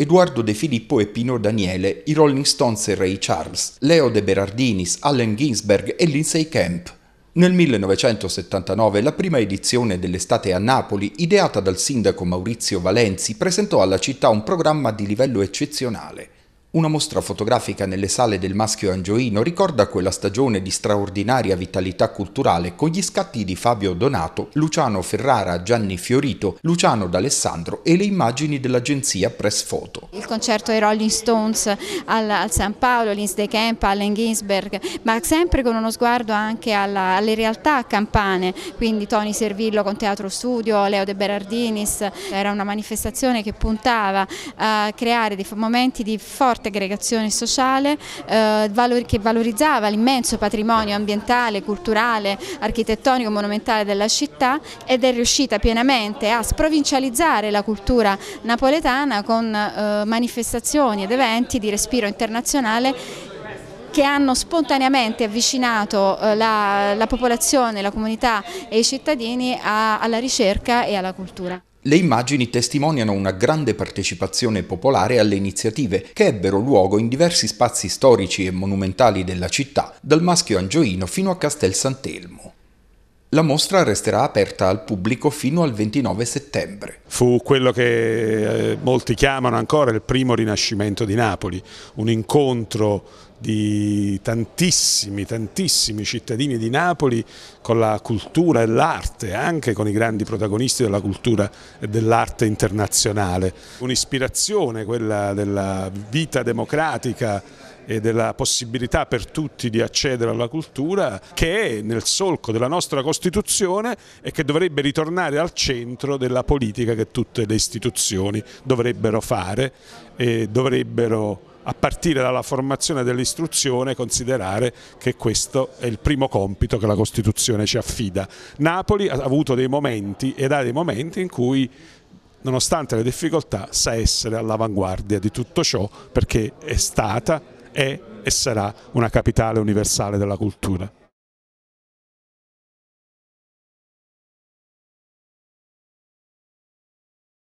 Eduardo De Filippo e Pino Daniele, i Rolling Stones e Ray Charles, Leo De Berardinis, Allen Ginsberg e Lindsay Camp. Nel 1979 la prima edizione dell'estate a Napoli, ideata dal sindaco Maurizio Valenzi, presentò alla città un programma di livello eccezionale. Una mostra fotografica nelle sale del Maschio Angioino ricorda quella stagione di straordinaria vitalità culturale con gli scatti di Fabio Donato, Luciano Ferrara, Gianni Fiorito, Luciano D'Alessandro e le immagini dell'agenzia Press Photo. Il concerto ai Rolling Stones al, al San Paolo, all'Inns De Camp, Allen Ginsberg, ma sempre con uno sguardo anche alla, alle realtà campane, quindi Tony Servillo con Teatro Studio, Leo De Berardinis, era una manifestazione che puntava a creare dei momenti di forza forte aggregazione sociale eh, che valorizzava l'immenso patrimonio ambientale, culturale, architettonico, monumentale della città ed è riuscita pienamente a sprovincializzare la cultura napoletana con eh, manifestazioni ed eventi di respiro internazionale che hanno spontaneamente avvicinato eh, la, la popolazione, la comunità e i cittadini a, alla ricerca e alla cultura. Le immagini testimoniano una grande partecipazione popolare alle iniziative che ebbero luogo in diversi spazi storici e monumentali della città, dal Maschio Angioino fino a Castel Sant'Elmo. La mostra resterà aperta al pubblico fino al 29 settembre. Fu quello che eh, molti chiamano ancora il primo rinascimento di Napoli, un incontro di tantissimi, tantissimi cittadini di Napoli con la cultura e l'arte, anche con i grandi protagonisti della cultura e dell'arte internazionale. Un'ispirazione, quella della vita democratica e della possibilità per tutti di accedere alla cultura che è nel solco della nostra Costituzione e che dovrebbe ritornare al centro della politica che tutte le istituzioni dovrebbero fare e dovrebbero a partire dalla formazione dell'istruzione considerare che questo è il primo compito che la Costituzione ci affida. Napoli ha avuto dei momenti ed ha dei momenti in cui nonostante le difficoltà sa essere all'avanguardia di tutto ciò perché è stata è e sarà una capitale universale della cultura.